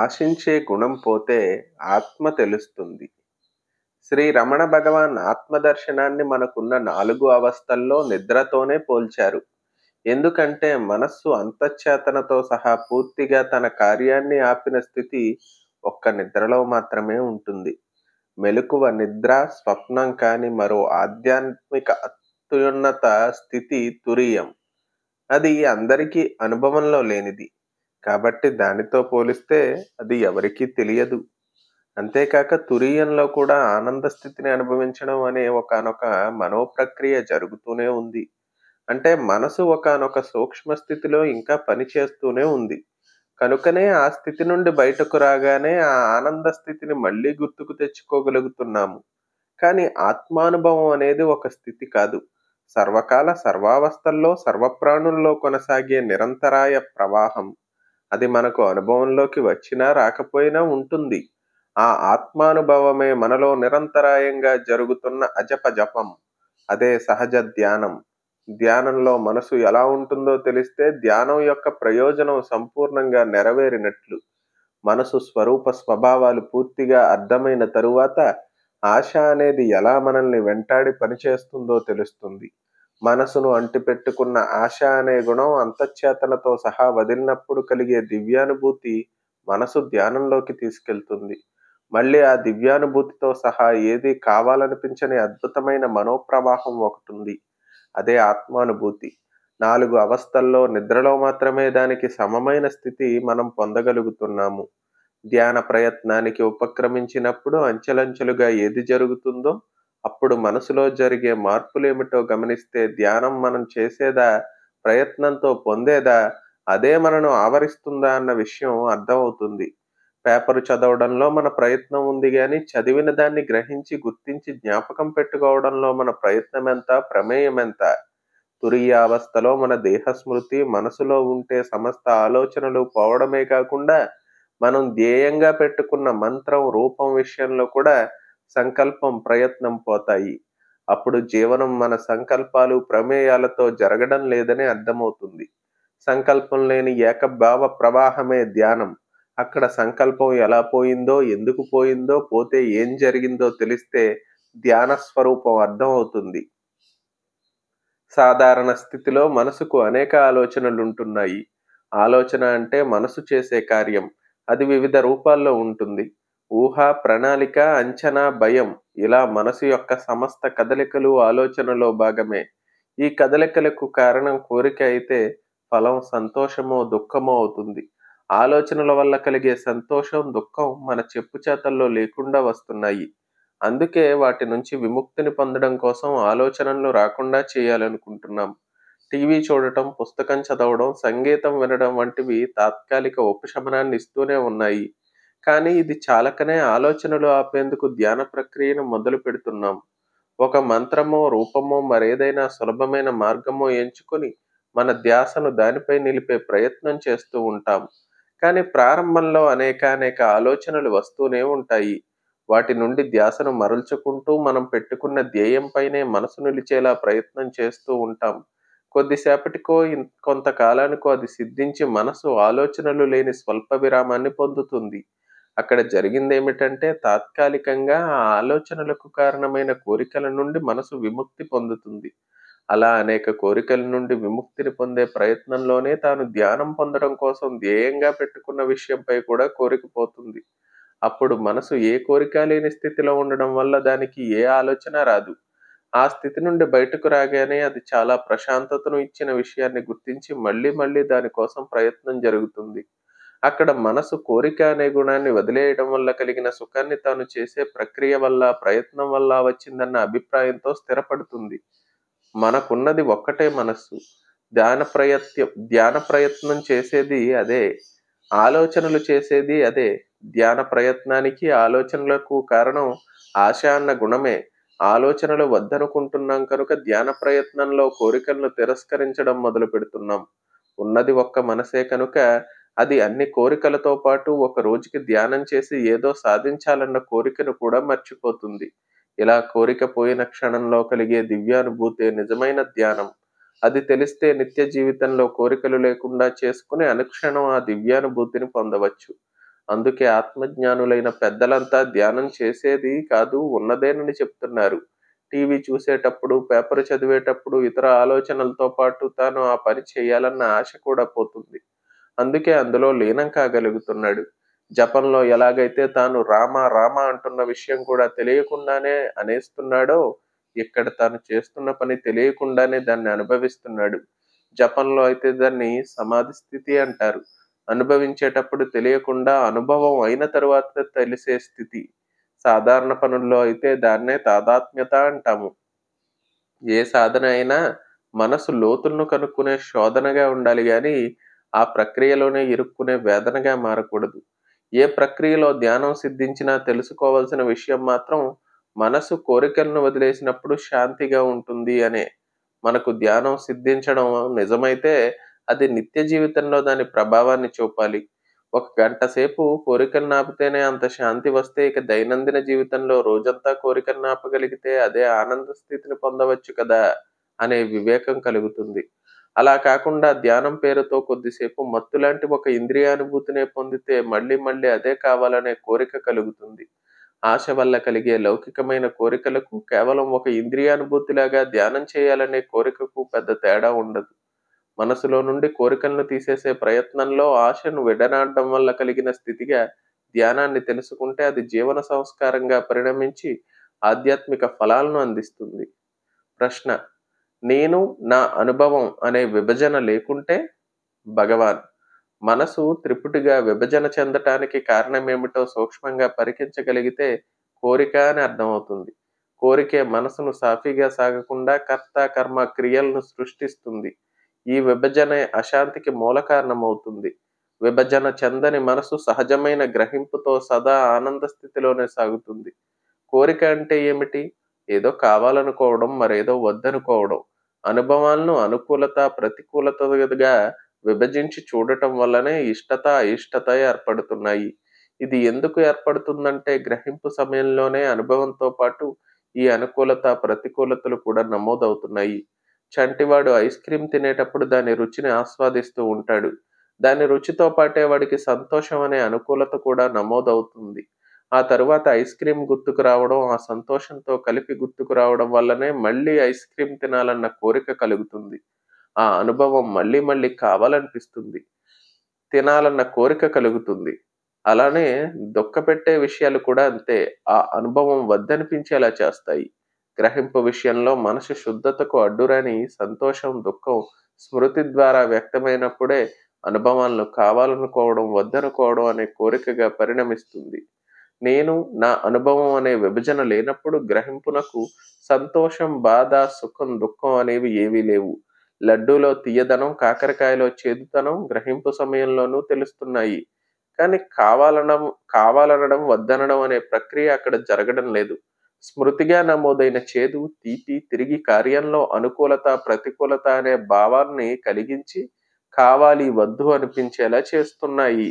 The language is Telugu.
ఆశించే గుణం పోతే ఆత్మ తెలుస్తుంది శ్రీ రమణ భగవాన్ ఆత్మదర్శనాన్ని మనకున్న నాలుగు అవస్థల్లో నిద్రతోనే పోల్చారు ఎందుకంటే మనస్సు అంతఃచేతనతో సహా పూర్తిగా తన కార్యాన్ని ఆపిన స్థితి ఒక్క నిద్రలో మాత్రమే ఉంటుంది మెలకువ నిద్ర స్వప్నం కాని మరో ఆధ్యాత్మిక అత్యున్నత స్థితి తురియం అది అందరికీ అనుభవంలో లేనిది కాబట్టి దానితో పోలిస్తే అది ఎవరికీ తెలియదు అంతేకాక తురియంలో కూడా ఆనంద స్థితిని అనుభవించడం అనే ఒకనొక మనోప్రక్రియ జరుగుతూనే ఉంది అంటే మనసు ఒకనొక సూక్ష్మ స్థితిలో ఇంకా పనిచేస్తూనే ఉంది కనుకనే ఆ స్థితి నుండి బయటకు రాగానే ఆ ఆనంద స్థితిని మళ్ళీ గుర్తుకు తెచ్చుకోగలుగుతున్నాము కానీ ఆత్మానుభవం అనేది ఒక స్థితి కాదు సర్వకాల సర్వావస్థల్లో సర్వప్రాణుల్లో కొనసాగే నిరంతరాయ ప్రవాహం అది మనకు అనుభవంలోకి వచ్చినా రాకపోయినా ఉంటుంది ఆ ఆత్మానుభవమే మనలో నిరంతరాయంగా జరుగుతున్న అజప జపం అదే సహజ ధ్యానం ధ్యానంలో మనసు ఎలా ఉంటుందో తెలిస్తే ధ్యానం యొక్క ప్రయోజనం సంపూర్ణంగా నెరవేరినట్లు మనసు స్వరూప స్వభావాలు పూర్తిగా అర్థమైన తరువాత ఆశ అనేది ఎలా మనల్ని వెంటాడి పనిచేస్తుందో తెలుస్తుంది మనసును అంటిపెట్టుకున్న ఆశ అనే గుణం అంతఃచేతనతో సహా వదిలినప్పుడు కలిగే దివ్యానుభూతి మనసు ధ్యానంలోకి తీసుకెళ్తుంది మళ్ళీ ఆ దివ్యానుభూతితో సహా ఏది కావాలనిపించని అద్భుతమైన మనోప్రవాహం ఒకటి ఉంది అదే ఆత్మానుభూతి నాలుగు అవస్థల్లో నిద్రలో మాత్రమే దానికి సమమైన స్థితి మనం పొందగలుగుతున్నాము ధ్యాన ప్రయత్నానికి ఉపక్రమించినప్పుడు అంచెలంచెలుగా ఏది జరుగుతుందో అప్పుడు మనసులో జరిగే మార్పులేమిటో గమనిస్తే ధ్యానం మనం చేసేదా ప్రయత్నంతో పొందేదా అదే మనను ఆవరిస్తుందా అన్న విషయం అర్థమవుతుంది పేపరు చదవడంలో మన ప్రయత్నం ఉంది కానీ చదివిన దాన్ని గ్రహించి గుర్తించి జ్ఞాపకం పెట్టుకోవడంలో మన ప్రయత్నం ఎంత ప్రమేయం ఎంత తురియావస్థలో మన దేహస్మృతి మనసులో ఉంటే సమస్త ఆలోచనలు పోవడమే కాకుండా మనం ధ్యేయంగా పెట్టుకున్న మంత్రం రూపం విషయంలో కూడా సంకల్పం ప్రయత్నం పోతాయి అప్పుడు జీవనం మన సంకల్పాలు ప్రమేయాలతో జరగడం లేదని అర్థమవుతుంది సంకల్పం లేని ఏకభావ ప్రవాహమే ధ్యానం అక్కడ సంకల్పం ఎలా పోయిందో ఎందుకు పోయిందో పోతే ఏం జరిగిందో తెలిస్తే ధ్యాన స్వరూపం అర్థమవుతుంది సాధారణ స్థితిలో మనసుకు అనేక ఆలోచనలు ఉంటున్నాయి ఆలోచన అంటే మనసు చేసే కార్యం అది వివిధ రూపాల్లో ఉంటుంది ఊహ ప్రణాళిక అంచనా భయం ఇలా మనసు యొక్క సమస్త కదలికలు ఆలోచనలో భాగమే ఈ కదలికలకు కారణం కోరిక అయితే ఫలం సంతోషమో దుఃఖమో అవుతుంది ఆలోచనల వల్ల కలిగే సంతోషం దుఃఖం మన చెప్పు చేతల్లో లేకుండా వస్తున్నాయి అందుకే వాటి నుంచి విముక్తిని పొందడం కోసం ఆలోచనలు రాకుండా చేయాలనుకుంటున్నాం టీవీ చూడటం పుస్తకం చదవడం సంగీతం వినడం వంటివి తాత్కాలిక ఉపశమనాన్ని ఇస్తూనే ఉన్నాయి కానీ ఇది చాలకనే ఆలోచనలు ఆపేందుకు ధ్యాన ప్రక్రియను మొదలు పెడుతున్నాం ఒక మంత్రమో రూపమో మరేదైనా సులభమైన మార్గమో ఎంచుకొని మన ధ్యాసను దానిపై నిలిపే ప్రయత్నం చేస్తూ ఉంటాం కానీ ప్రారంభంలో అనేక అనేక ఆలోచనలు వస్తూనే ఉంటాయి వాటి నుండి ధ్యాసను మరల్చుకుంటూ మనం పెట్టుకున్న ధ్యేయంపైనే మనసు నిలిచేలా ప్రయత్నం చేస్తూ ఉంటాం కొద్దిసేపటికో కొంతకాలానికో అది సిద్ధించి మనసు ఆలోచనలు లేని స్వల్ప విరామాన్ని పొందుతుంది అక్కడ జరిగింది ఏమిటంటే తాత్కాలికంగా ఆ ఆలోచనలకు కారణమైన కోరికల నుండి మనసు విముక్తి పొందుతుంది అలా అనేక కోరికల నుండి విముక్తిని పొందే ప్రయత్నంలోనే తాను ధ్యానం పొందడం కోసం ధ్యేయంగా పెట్టుకున్న విషయంపై కూడా కోరిక పోతుంది అప్పుడు మనసు ఏ కోరిక లేని స్థితిలో ఉండడం వల్ల దానికి ఏ ఆలోచన రాదు ఆ స్థితి నుండి బయటకు రాగానే అది చాలా ప్రశాంతతను ఇచ్చిన విషయాన్ని గుర్తించి మళ్ళీ మళ్ళీ దానికోసం ప్రయత్నం జరుగుతుంది అక్కడ మనసు కోరిక అనే గుణాన్ని వదిలేయడం వల్ల కలిగిన సుఖాన్ని తాను చేసే ప్రక్రియ వల్ల ప్రయత్నం వల్ల వచ్చిందన్న అభిప్రాయంతో స్థిరపడుతుంది మనకున్నది ఒక్కటే మనస్సు ధ్యాన ప్రయత్న ధ్యాన ప్రయత్నం చేసేది అదే ఆలోచనలు చేసేది అదే ధ్యాన ప్రయత్నానికి ఆలోచనలకు కారణం ఆశ అన్న గుణమే ఆలోచనలు వద్దనుకుంటున్నాం కనుక ధ్యాన ప్రయత్నంలో కోరికలను తిరస్కరించడం మొదలు పెడుతున్నాం ఉన్నది ఒక్క మనసే కనుక అది అన్ని కోరికలతో పాటు ఒక రోజుకి ధ్యానం చేసి ఏదో సాధించాలన్న కోరికను కూడా మర్చిపోతుంది ఇలా కోరిక పోయిన క్షణంలో కలిగే దివ్యానుభూతే నిజమైన ధ్యానం అది తెలిస్తే నిత్య జీవితంలో కోరికలు లేకుండా చేసుకుని అనుక్షణం ఆ దివ్యానుభూతిని పొందవచ్చు అందుకే ఆత్మజ్ఞానులైన పెద్దలంతా ధ్యానం చేసేది కాదు ఉన్నదేనని చెప్తున్నారు టీవీ చూసేటప్పుడు పేపర్ చదివేటప్పుడు ఇతర ఆలోచనలతో పాటు తాను ఆ పని చేయాలన్న ఆశ కూడా పోతుంది అందుకే అందులో లీనం కాగలుగుతున్నాడు జపంలో ఎలాగైతే తాను రామ రామ అంటున్న విషయం కూడా తెలియకుండానే అనేస్తున్నాడో ఇక్కడ తాను చేస్తున్న పని తెలియకుండానే దాన్ని అనుభవిస్తున్నాడు జపంలో అయితే దాన్ని సమాధి స్థితి అంటారు అనుభవించేటప్పుడు తెలియకుండా అనుభవం అయిన తరువాత తెలిసే స్థితి సాధారణ పనుల్లో అయితే దాన్నే తాదాత్మ్యత అంటాము ఏ సాధన అయినా మనసు లోతులను కనుక్కునే శోధనగా ఉండాలి కానీ ఆ ప్రక్రియలోనే ఇరుక్కునే వేదనగా మారకూడదు ఏ ప్రక్రియలో ధ్యానం సిద్ధించినా తెలుసుకోవాల్సిన విషయం మాత్రం మనసు కోరికలను వదిలేసినప్పుడు శాంతిగా ఉంటుంది అనే మనకు ధ్యానం సిద్ధించడం నిజమైతే అది నిత్య జీవితంలో దాని ప్రభావాన్ని చూపాలి ఒక గంట సేపు కోరికలు నాపితేనే అంత శాంతి వస్తే ఇక దైనందిన జీవితంలో రోజంతా కోరికలు నాపగలిగితే అదే ఆనంద స్థితిని పొందవచ్చు కదా అనే వివేకం కలుగుతుంది అలా కాకుండా ధ్యానం పేరుతో కొద్దిసేపు మత్తు లాంటి ఒక ఇంద్రియానుభూతినే పొందితే మళ్ళీ మళ్ళీ అదే కావాలనే కోరిక కలుగుతుంది ఆశ వల్ల కలిగే లౌకికమైన కోరికలకు కేవలం ఒక ఇంద్రియానుభూతిలాగా ధ్యానం చేయాలనే కోరికకు పెద్ద తేడా ఉండదు మనసులో నుండి కోరికలను తీసేసే ప్రయత్నంలో ఆశను విడనాడడం వల్ల కలిగిన స్థితిగా ధ్యానాన్ని తెలుసుకుంటే అది జీవన సంస్కారంగా పరిణమించి ఆధ్యాత్మిక ఫలాలను అందిస్తుంది ప్రశ్న నేను నా అనుభవం అనే విభజన లేకుంటే భగవాన్ మనసు త్రిపుటిగా విభజన చెందటానికి కారణమేమిటో సూక్ష్మంగా పరికించగలిగితే కోరిక అని అర్థమవుతుంది కోరికే మనసును సాఫీగా సాగకుండా కర్త కర్మ క్రియలను సృష్టిస్తుంది ఈ విభజనే అశాంతికి మూల కారణమవుతుంది విభజన చెందని మనసు సహజమైన గ్రహింపుతో సదా ఆనంద స్థితిలోనే సాగుతుంది కోరిక అంటే ఏమిటి ఏదో కావాలనుకోవడం మరేదో వద్దనుకోవడం అనుభవాలను అనుకూలత ప్రతికూలతగా విభజించి చూడటం వల్లనే ఇష్టత అయిష్టత ఏర్పడుతున్నాయి ఇది ఎందుకు ఏర్పడుతుందంటే గ్రహింపు సమయంలోనే అనుభవంతో పాటు ఈ అనుకూలత ప్రతికూలతలు కూడా నమోదవుతున్నాయి చంటివాడు ఐస్ క్రీమ్ తినేటప్పుడు దాని రుచిని ఆస్వాదిస్తూ ఉంటాడు దాని రుచితో పాటే వాడికి సంతోషం అనే అనుకూలత కూడా నమోదవుతుంది ఆ తర్వాత ఐస్ క్రీమ్ గుర్తుకు రావడం ఆ సంతోషంతో కలిపి గుర్తుకు రావడం వల్లనే మళ్ళీ ఐస్ క్రీమ్ తినాలన్న కోరిక కలుగుతుంది ఆ అనుభవం మళ్ళీ మళ్ళీ కావాలనిపిస్తుంది తినాలన్న కోరిక కలుగుతుంది అలానే దుఃఖపెట్టే విషయాలు కూడా అంతే ఆ అనుభవం వద్దనిపించేలా చేస్తాయి గ్రహింపు విషయంలో మనసు శుద్ధతకు అడ్డురాని సంతోషం దుఃఖం స్మృతి ద్వారా వ్యక్తమైనప్పుడే అనుభవాలను కావాలనుకోవడం వద్దనుకోవడం అనే కోరికగా పరిణమిస్తుంది నేను నా అనుభవం అనే విభజన లేనప్పుడు గ్రహింపునకు సంతోషం బాధ సుఖం దుఃఖం అనేవి ఏవీ లేవు లడ్డూలో తీయదనం కాకరకాయలో చేదుతనం గ్రహింపు సమయంలోనూ తెలుస్తున్నాయి కానీ కావాలనం కావాలనడం వద్దనడం అనే ప్రక్రియ అక్కడ జరగడం లేదు స్మృతిగా నమోదైన చేదు తీపి తిరిగి కార్యంలో అనుకూలత ప్రతికూలత అనే భావాన్ని కలిగించి కావాలి వద్దు అనిపించేలా చేస్తున్నాయి